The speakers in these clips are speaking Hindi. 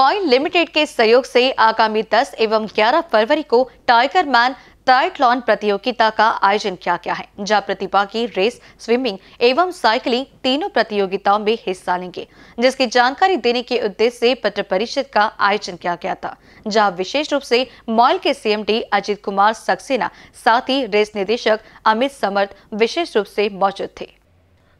मॉइन लिमिटेड के सहयोग से आगामी 10 एवं 11 फरवरी को टाइगर मैन ट्रायथलॉन प्रतियोगिता का आयोजन किया गया है जहां प्रतिभागी रेस स्विमिंग एवं साइकिलिंग तीनों प्रतियोगिताओं में हिस्सा लेंगे जिसकी जानकारी देने के उद्देश्य से पत्र परिषद का आयोजन किया गया था जहां विशेष रूप से मॉल के सीएमडी अजित कुमार सक्सेना साथ ही रेस निदेशक अमित समर्थ विशेष रूप से मौजूद थे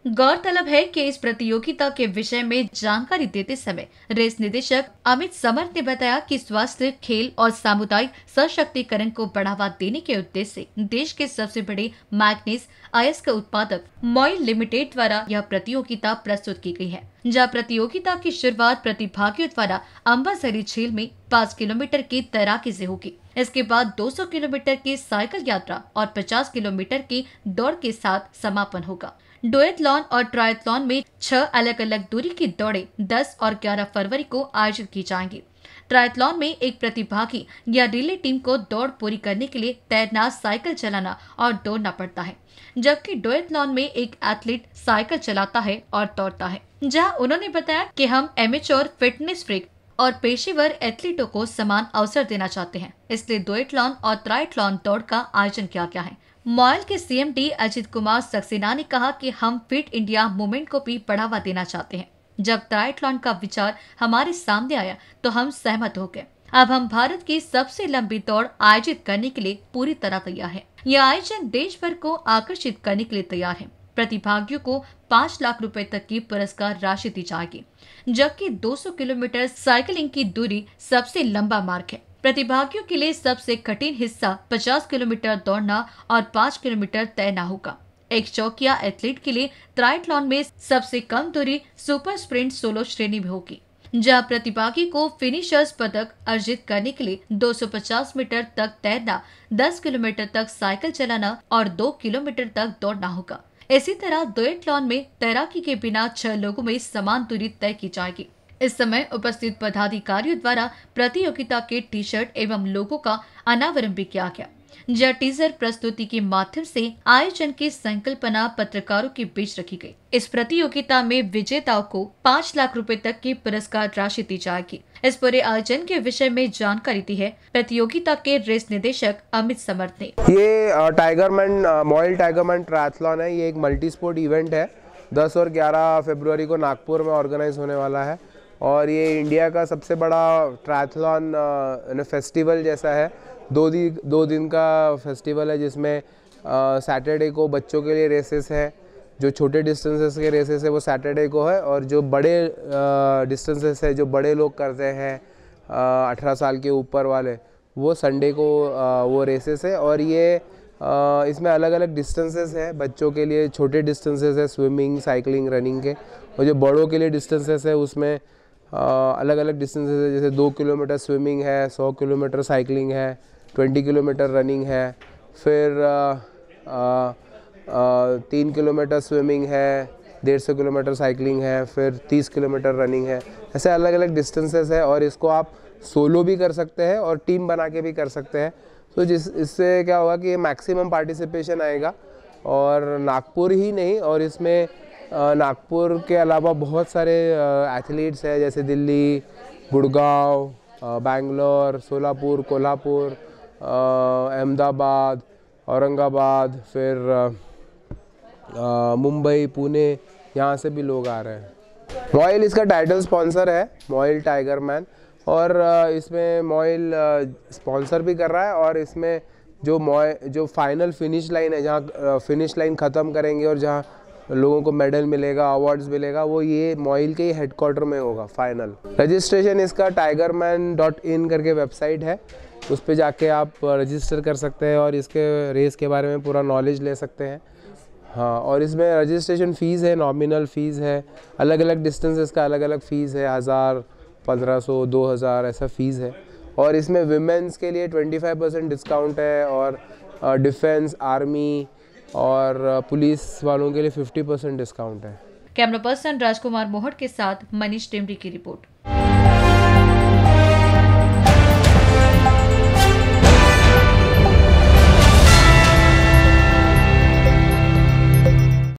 गौरतलब है कि इस प्रतियोगिता के विषय में जानकारी देते समय रेस निदेशक अमित समर ने बताया कि स्वास्थ्य खेल और सामुदायिक सशक्तिकरण को बढ़ावा देने के उद्देश्य से देश के सबसे बड़े मैग्नेस आयस का उत्पादक मॉय लिमिटेड द्वारा यह प्रतियोगिता प्रस्तुत की गई है जहाँ प्रतियोगिता की शुरुआत प्रतिभागियों द्वारा अम्बासरी झील में पाँच किलोमीटर की तैराकी से होगी इसके बाद 200 किलोमीटर की साइकिल यात्रा और 50 किलोमीटर की दौड़ के साथ समापन होगा डोएथलॉन और ट्रायथलॉन में छह अलग अलग दूरी की दौड़े दस और ग्यारह फरवरी को आयोजित की जाएंगी ट्रायथलॉन में एक प्रतिभागी या रिले टीम को दौड़ पूरी करने के लिए तैरना साइकिल चलाना और दौड़ना पड़ता है जबकि डोएथलॉन में एक एथलीट साइकिल चलाता है और दौड़ता है जहाँ उन्होंने बताया की हम एमेचोर फिटनेस फ्रिक और पेशेवर एथलीटों को समान अवसर देना चाहते हैं इसलिए डोएटलॉन और त्राइटलॉन दौड़ का आयोजन किया गया है मॉल के सीएमडी अजित कुमार सक्सेना ने कहा कि हम फिट इंडिया मूवमेंट को भी बढ़ावा देना चाहते हैं जब ट्राइटलॉन का विचार हमारे सामने आया तो हम सहमत हो गए अब हम भारत की सबसे लंबी दौड़ आयोजित करने के लिए पूरी तरह तैयार है यह आयोजन देश भर को आकर्षित करने के लिए तैयार है प्रतिभागियों को पाँच लाख रुपए तक की पुरस्कार राशि दी जाएगी जबकि 200 किलोमीटर साइकिलिंग की दूरी सबसे लंबा मार्ग है प्रतिभागियों के लिए सबसे कठिन हिस्सा 50 किलोमीटर दौड़ना और 5 किलोमीटर तैरना होगा एक चौकिया एथलीट के लिए ट्राइटलॉन में सबसे कम दूरी सुपर स्प्रिंट सोलो श्रेणी में होगी जहां प्रतिभागी को फिनिशर्स पदक अर्जित करने के लिए 250 मीटर तक तैरना 10 किलोमीटर तक साइकिल चलाना और 2 किलोमीटर तक दौड़ना होगा इसी तरह दो में तैराकी के बिना छह लोगों में समान दूरी तय की जाएगी इस समय उपस्थित पदाधिकारियों द्वारा प्रतियोगिता के टी शर्ट एवं लोगों का अनावरण भी किया गया जहाँ टीजर प्रस्तुति के माध्यम से आयोजन की संकल्पना पत्रकारों के बीच रखी गई इस प्रतियोगिता में विजेताओं को पाँच लाख रुपए तक की पुरस्कार राशि दी जाएगी इस पूरे आयोजन के विषय में जानकारी दी है प्रतियोगिता के रेस निदेशक अमित समर्थ ने ये टाइगरमैन मॉयल टाइगरमैन ट्राथलॉन है ये एक मल्टी स्पोर्ट इवेंट है दस और ग्यारह फेब्रुवरी को नागपुर में ऑर्गेनाइज होने वाला है और ये इंडिया का सबसे बड़ा ट्राथलॉन फेस्टिवल जैसा है दो दिन दो दिन का फेस्टिवल है जिसमें सैटरडे को बच्चों के लिए रेसेस हैं जो छोटे डिस्टेंसेस के रेसेस है वो सैटरडे को है और जो बड़े डिस्टेंसेस है जो बड़े लोग करते हैं अठारह साल के ऊपर वाले वो संडे को आ, वो रेसेस है और ये आ, इसमें अलग अलग डिस्टेंसेस है बच्चों के लिए छोटे डिस्टेंसेस है स्विमिंग साइकिलिंग रनिंग के और जो बड़ों के लिए डिस्टेंसेस है उसमें अलग अलग डिस्टेंसेज है जैसे दो किलोमीटर स्विमिंग है सौ किलोमीटर साइकिलिंग है ट्वेंटी किलोमीटर रनिंग है फिर आ, आ, तीन किलोमीटर स्विमिंग है डेढ़ सौ किलोमीटर साइकिलिंग है फिर तीस किलोमीटर रनिंग है ऐसे अलग अलग डिस्टेंसेस है और इसको आप सोलो भी कर सकते हैं और टीम बना के भी कर सकते हैं तो जिस इससे क्या होगा कि मैक्सिमम पार्टिसिपेशन आएगा और नागपुर ही नहीं और इसमें नागपुर के अलावा बहुत सारे एथलीट्स हैं जैसे दिल्ली गुड़गांव बैंगलोर सोलापुर कोल्हापुर अहमदाबाद औरंगाबाद फिर मुंबई पुणे यहाँ से भी लोग आ रहे हैं मॉयल इसका टाइटल स्पॉन्सर है मॉयल टाइगर मैन और इसमें मॉयल स्पॉन्सर भी कर रहा है और इसमें जो मॉय जो फाइनल फिनिश लाइन है जहाँ फिनिश लाइन ख़त्म करेंगे और जहाँ लोगों को मेडल मिलेगा अवार्ड्स मिलेगा वो ये मॉइल के ही हेडक्वार्टर में होगा फाइनल रजिस्ट्रेशन इसका टाइगर मैन डॉट इन करके वेबसाइट है उस पर जाके आप रजिस्टर कर सकते हैं और इसके रेस के बारे में पूरा नॉलेज ले सकते हैं हाँ और इसमें रजिस्ट्रेशन फ़ीस है नॉमिनल फ़ीस है अलग अलग डिस्टेंसेस का अलग अलग फ़ीस है हज़ार पंद्रह सौ दो हज़ार ऐसा फ़ीस है और इसमें विमेंस के लिए ट्वेंटी फाइव परसेंट डिस्काउंट है और डिफेंस आर्मी और पुलिस वालों के लिए 50 परसेंट डिस्काउंट है कैमरा पर्सन राजकुमार मोहट के साथ मनीष टेमरी की रिपोर्ट